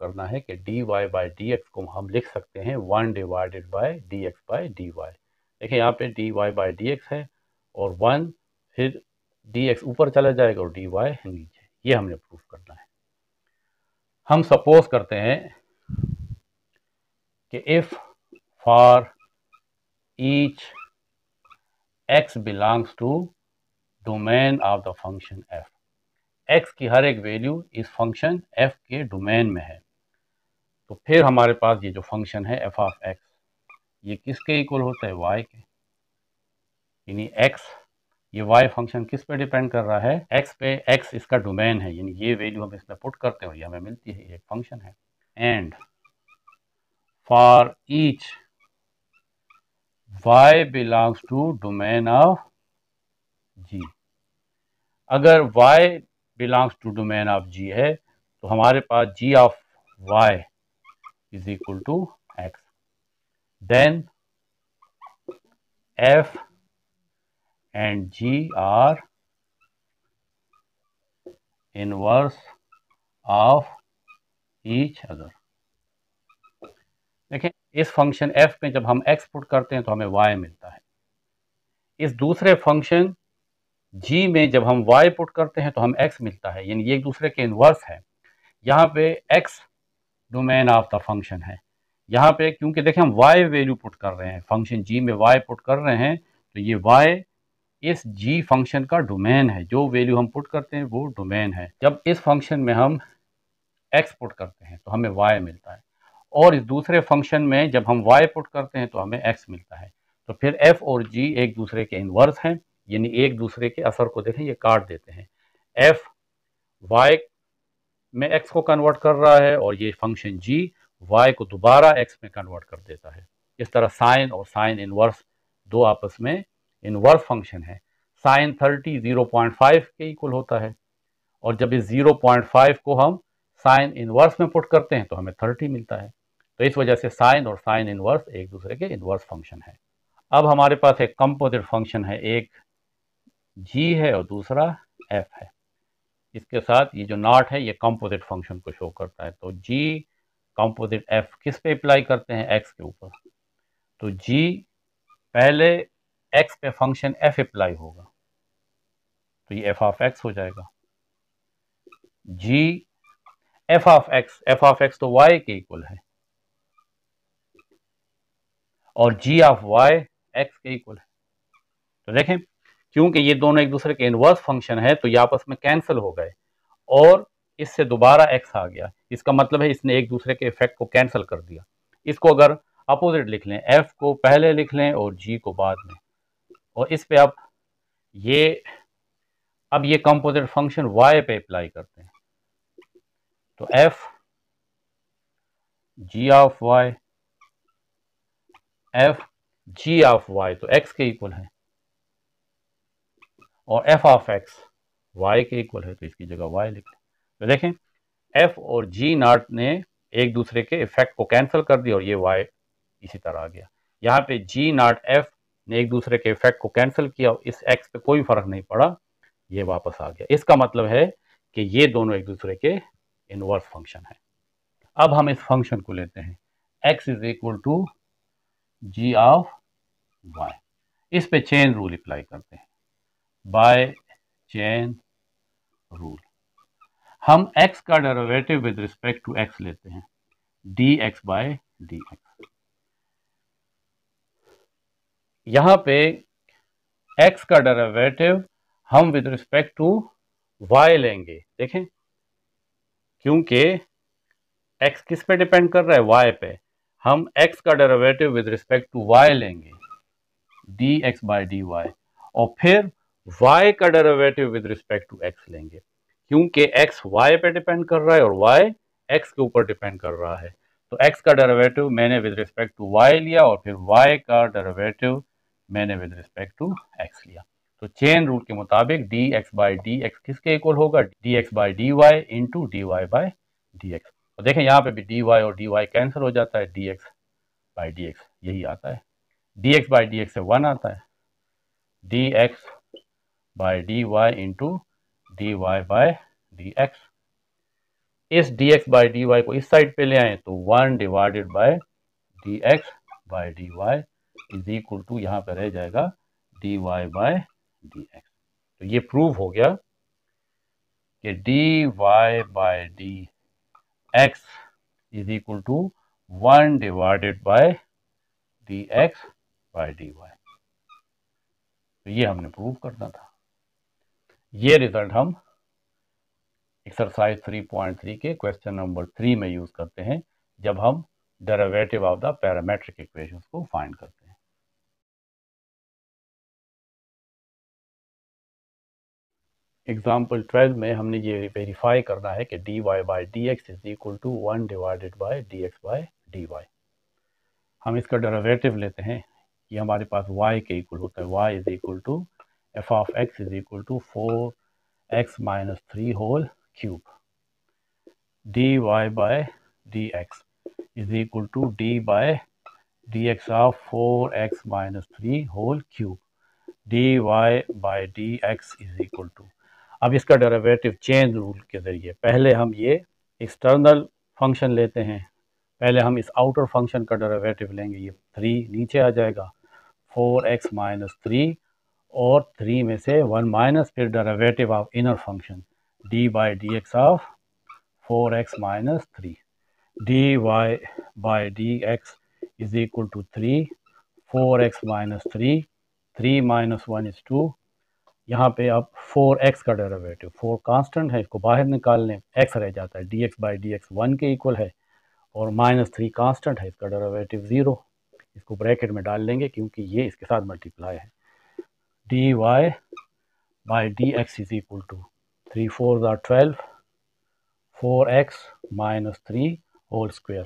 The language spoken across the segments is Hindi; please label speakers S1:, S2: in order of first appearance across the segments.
S1: करना है कि d y by d x को हम लिख सकते हैं one divided by d x by d y देखें यहाँ पे d y by d x है और वन फिर डी एक्स ऊपर चला जाएगा और डी वाई नीचे ये हमने प्रूफ करना है हम सपोज करते हैं कि if for each x belongs to domain of the function f x की हर एक वैल्यू इस फंक्शन एफ के डोमेन में है तो फिर हमारे पास ये जो फंक्शन है एफ ऑफ एक्स ये किसके इक्वल होता है वाई के यानी एक्स ये वाई फंक्शन किस पे डिपेंड कर रहा है एक्स पे एक्स इसका डोमेन है यानी ये वैल्यू हम इसमें पुट करते हैं ये हमें मिलती है ये एक फंक्शन है and for each y belongs to domain of g अगर y belongs to domain of g है तो हमारे पास g of y is equal to x. Then f and g are inverse of each other. देखें इस फंक्शन f में जब हम x पुट करते हैं तो हमें y मिलता है इस दूसरे फंक्शन g में जब हम y पुट करते हैं तो हम x मिलता है यानी ये एक दूसरे के इन्वर्स है यहाँ पे x domain of the function है यहाँ पे क्योंकि देखें हम वाई वैल्यू पुट कर रहे हैं फंक्शन जी में वाई पुट कर रहे हैं तो ये वाई इस जी फंक्शन का डोमेन है जो वैल्यू हम पुट करते हैं वो डोमेन है जब इस फंक्शन में हम एक्स पुट करते हैं तो हमें वाई मिलता है और इस दूसरे फंक्शन में जब हम वाई पुट करते हैं तो हमें एक्स मिलता है तो फिर एफ और जी एक दूसरे के इन्वर्स हैं यानी एक दूसरे के असर को देखें ये काट देते हैं एफ वाई में एक्स को कन्वर्ट कर रहा है और ये फंक्शन जी वाई को दोबारा एक्स में कन्वर्ट कर देता है इस तरह साइन और साइन इनवर्स दो आपस में इनवर्स फंक्शन है sine thirty zero point five के इक्वल होता है और जब इस जीरो पॉइंट फाइव को हम साइन इनवर्स में पुट करते हैं तो हमें थर्टी मिलता है तो इस वजह से साइन और साइन इनवर्स एक दूसरे के इनवर्स फंक्शन है अब हमारे पास एक कंपोजिट फंक्शन है एक जी है और दूसरा एफ है इसके साथ ये जो नॉट है ये कॉम्पोजिट फंक्शन को शो करता है तो जी कॉम्पोजिट एफ किस पे अप्लाई करते हैं एक्स के ऊपर तो जी पहले एक्स पे फंक्शन एफ अप्लाई होगा तो ये एफ ऑफ एक्स हो जाएगा g f of x f of x तो वाई के इक्वल है और जी ऑफ वाई एक्स के इक्वल है तो देखें क्योंकि ये दोनों एक दूसरे के इन्वर्स फंक्शन है तो ये आपस में कैंसिल हो गए और इससे दोबारा एक्स आ गया इसका मतलब है इसने एक दूसरे के इफेक्ट को कैंसिल कर दिया इसको अगर अपोजिट लिख लें एफ को पहले लिख लें और जी को बाद में और इस पे आप ये अब ये कंपोजिट फंक्शन वाई पे अप्लाई करते हैं तो f g of y f g of y तो एक्स के इक्वल है और एफ ऑफ एक्स वाई के इक्वल है तो इसकी जगह वाई लिख लें तो देखें एफ और जी नॉट ने एक दूसरे के इफेक्ट को कैंसिल कर दिया और ये वाई इसी तरह आ गया यहाँ पे जी नॉट एफ ने एक दूसरे के इफेक्ट को कैंसिल किया और इस एक्स पे कोई फर्क नहीं पड़ा ये वापस आ गया इसका मतलब है कि ये दोनों एक दूसरे के इनवर्स फंक्शन है अब हम इस फंक्शन को लेते हैं x is equal to g of y इस पे चेन रूल अप्लाई करते हैं बाय चैन रूल हम x का derivative with respect to x लेते हैं d x by d x यहां पे x का डेरिवेटिव हम विद रिस्पेक्ट टू y लेंगे देखें क्योंकि x किस पे डिपेंड कर रहा है y पे हम x का derivative with respect to y लेंगे d x by d y और फिर y का derivative with respect to x लेंगे क्योंकि x y पे डिपेंड कर रहा है और y x के ऊपर डिपेंड कर रहा है तो x का डेरिवेटिव मैंने विद रिस्पेक्ट टू y लिया और फिर y का डेरिवेटिव मैंने विद रिस्पेक्ट टू x लिया तो चेन रूल के मुताबिक d x by d x किसके इक्वल होगा d x by d y into d y by d x और देखें यहाँ पे भी डी वाई और डी वाई कैंसिल हो जाता है d x by d x यही आता है d x by d x से वन आता है d x by dy into dy by dx इस dx by dy को इस साइड पे ले आए तो one divided by dx by dy is equal to यहां पर रह जाएगा dy by dx तो ये प्रूव हो गया कि dy by dx is equal to one divided by dx by dy तो ये हमने प्रूव करना था ये रिजल्ट हम एक्सरसाइज 3.3 के क्वेश्चन नंबर थ्री में यूज करते हैं जब हम derivative of the parametric equations को फाइंड करते हैं एग्जांपल 12 में हमने ये वेरीफाई करना है कि d y by d x is equal to one divided by d x by d y हम इसका डेरिवेटिव लेते हैं ये हमारे पास y के इक्वल होता है y is equal to f of x is equal to 4x minus 3 whole cube dy by dx is equal to d by dx of 4x minus 3 whole cube dy by dx is equal to अब इसका डेरिवेटिव चेंज रूल के ज़रिए पहले हम ये एक्सटर्नल फंक्शन लेते हैं पहले हम इस आउटर फंक्शन का डेरिवेटिव लेंगे ये थ्री नीचे आ जाएगा फोर एक्स माइनस थ्री और थ्री में से वन माइनस फिर derivative of inner function d by d x of four x minus three d y by d x is equal to three four x minus three three minus one is two यहाँ पे आप फोर एक्स का डेरिवेटिव फोर कांस्टेंट है इसको बाहर निकाल लें एक्स रह जाता है d x by d x one के इक्वल है और माइनस थ्री कांस्टेंट है इसका डेरावेटिव ज़ीरो इसको ब्रैकेट में डाल लेंगे क्योंकि ये इसके साथ मल्टीप्लाई है dy by dx is equal to 3 fours are 12 4x minus 3 whole square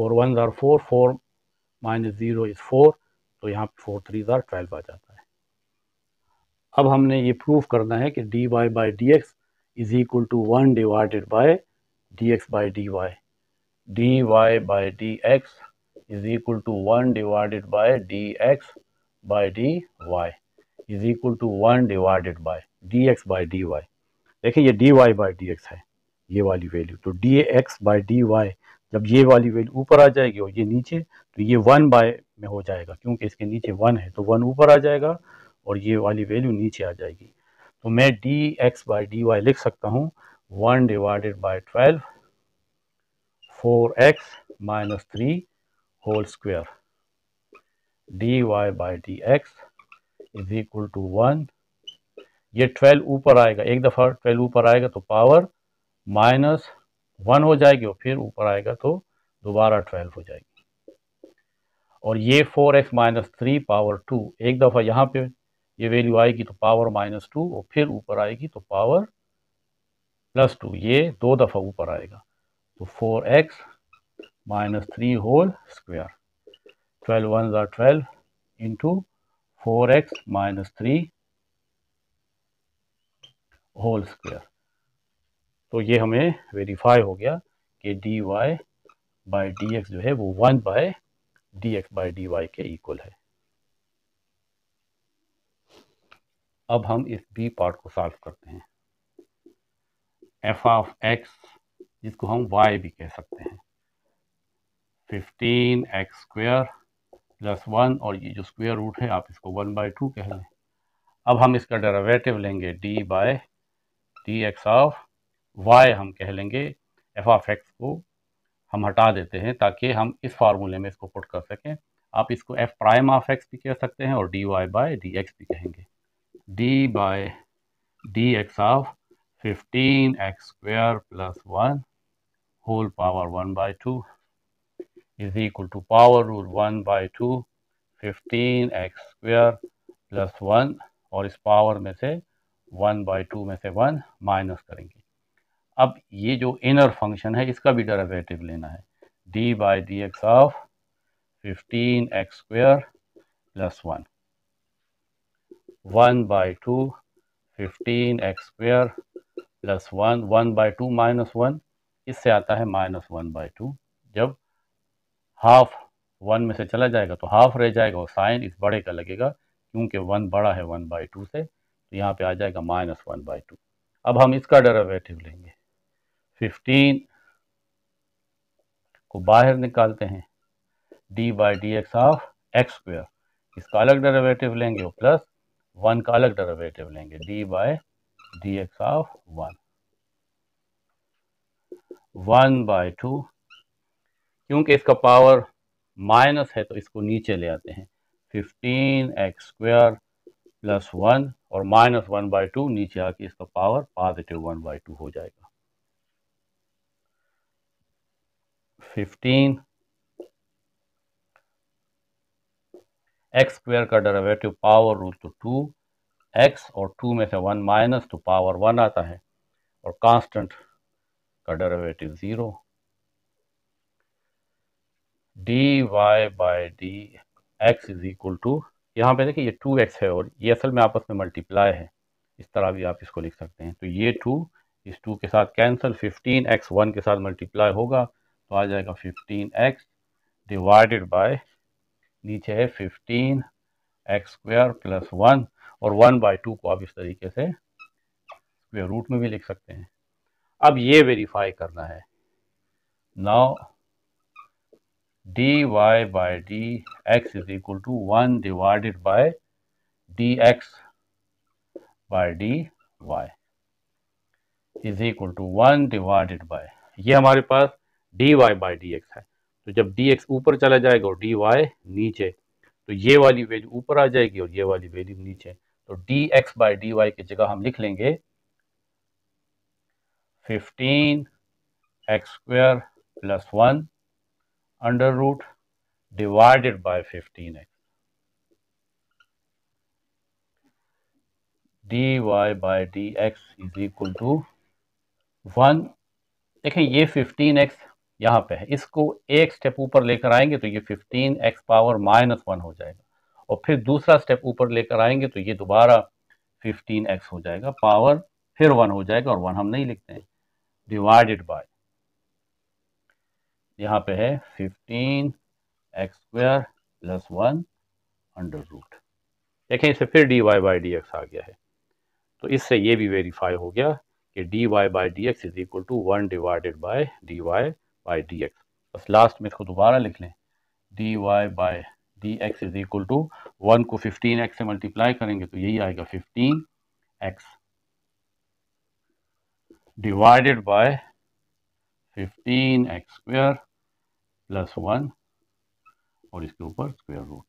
S1: 4 ones are 4 4 minus zero is four तो यहाँ पे फोर थ्री ज़ार ट्वेल्व आ जाता है अब हमने ये प्रूफ करना है कि d y by d x is equal to one divided by d x by d y d y by d x is equal to one divided by d x by d y is equal to one divided by d x by d y देखें ये D y by d x है ये वाली वैल्यू तो d x by d y जब ये वाली वैल्यू ऊपर आ जाएगी और ये नीचे तो ये वन बाय में हो जाएगा क्योंकि इसके नीचे वन है तो वन ऊपर आ जाएगा और ये वाली वैल्यू नीचे आ जाएगी तो मैं d x by d y लिख सकता हूँ one divided by twelve four x minus three whole square d y by d x is equal to one ये ट्वेल्व ऊपर आएगा एक दफ़ा ट्वेल्व ऊपर आएगा तो पावर माइनस वन हो जाएगी और फिर ऊपर आएगा तो दोबारा ट्वेल्व हो जाएगी और ये four x minus three power two एक दफ़ा यहाँ पे ये वैल्यू आएगी तो पावर माइनस टू और फिर ऊपर आएगी तो पावर प्लस टू ये दो दफ़ा ऊपर आएगा तो four x minus three whole square twelve one ज़ार twelve into four x minus three whole square तो ये हमें वेरीफाई हो गया कि d y by d x जो है वो one by d x by d y के इक्वल है अब हम इस बी पार्ट को सॉल्व करते हैं एफ ऑफ एक्स जिसको हम वाई भी कह सकते हैं fifteen x square plus one और ये जो स्क्वेयर रूट है आप इसको वन बाई टू कह लें अब हम इसका डेरावेटिव लेंगे d by d x of y हम कह लेंगे एफ ऑफ एक्स को हम हटा देते हैं ताकि हम इस फार्मूले में इसको पुट कर सकें आप इसको एफ प्राइम ऑफ एक्स भी कह सकते हैं और d y by d x भी कहेंगे d by d x of fifteen x square plus one whole power one by two is equal to power rule 1 by 2 15 x square plus one और इस पावर में से वन बाई टू में से वन माइनस करेंगे अब ये जो इनर फंक्शन है इसका भी डेरिवेटिव लेना है d by d x of fifteen x square plus one one by two fifteen x square plus one one by two minus one इससे आता है माइनस वन बाई टू जब हाफ वन में से चला जाएगा तो हाफ रह जाएगा और साइन इस बड़े का लगेगा क्योंकि वन बड़ा है वन बाई टू से तो यहाँ पे आ जाएगा माइनस वन बाई टू अब हम इसका डेरिवेटिव लेंगे फिफ्टीन को बाहर निकालते हैं d by d x of x square इसका अलग डेरावेटिव लेंगे और प्लस वन का अलग डेरिवेटिव लेंगे d by d x of one one by two क्योंकि इसका पावर माइनस है तो इसको नीचे ले आते हैं fifteen x square plus one और माइनस वन बाई टू नीचे आके इसका power positive one by two हो जाएगा फिफ्टीन एक्स स्क्वायर का डेरिवेटिव पावर रूल तो टू एक्स और टू में से वन माइनस तो पावर वन आता है और कांस्टेंट का derivative zero d y by d x is equal to यहाँ पे देखिए ये टू एक्स है और ये असल में आपस में मल्टीप्लाई है इस तरह भी आप इसको लिख सकते हैं तो ये टू इस टू के साथ कैंसल फिफ्टीन एक्स वन के साथ मल्टीप्लाई होगा तो आ जाएगा फिफ्टीन एक्स डिवाइडेड बाय नीचे है fifteen x square plus one और वन बाई टू को आप इस तरीके से स्क्वायर रूट में भी लिख सकते हैं अब ये वेरीफाई करना है now d y by d x is equal to one divided by d x by d y is equal to one divided by ये हमारे पास d y by d x है तो जब डी एक्स ऊपर चला जाएगा और डी वाई नीचे तो ये वाली वैल्यू ऊपर आ जाएगी और ये वाली वैल्यू नीचे तो d x by d y की जगह हम लिख लेंगे fifteen x square plus one by root x d y by d x is equal to one देखें ये एक्स यहाँ पे है इसको एक स्टेप ऊपर लेकर आएंगे तो ये एक्स पावर माइनस वन हो जाएगा और फिर दूसरा स्टेप ऊपर लेकर आएंगे तो ये दोबारा एक्स हो जाएगा पावर फिर वन हो जाएगा और वन हम नहीं लिखते हैं डिवाइडेड बाय यहाँ पे है fifteen x square plus one under root देखें इसे फिर d y by d x आ गया है तो इससे ये भी वेरीफाई हो गया कि d y by d x is equal to one divided by d y by d x बस लास्ट में इसको दोबारा लिख लें d y by d x is equal to one को फिफ्टीन एक्स से मल्टीप्लाई करेंगे तो यही आएगा fifteen x divided by fifteen x square plus 1 or square root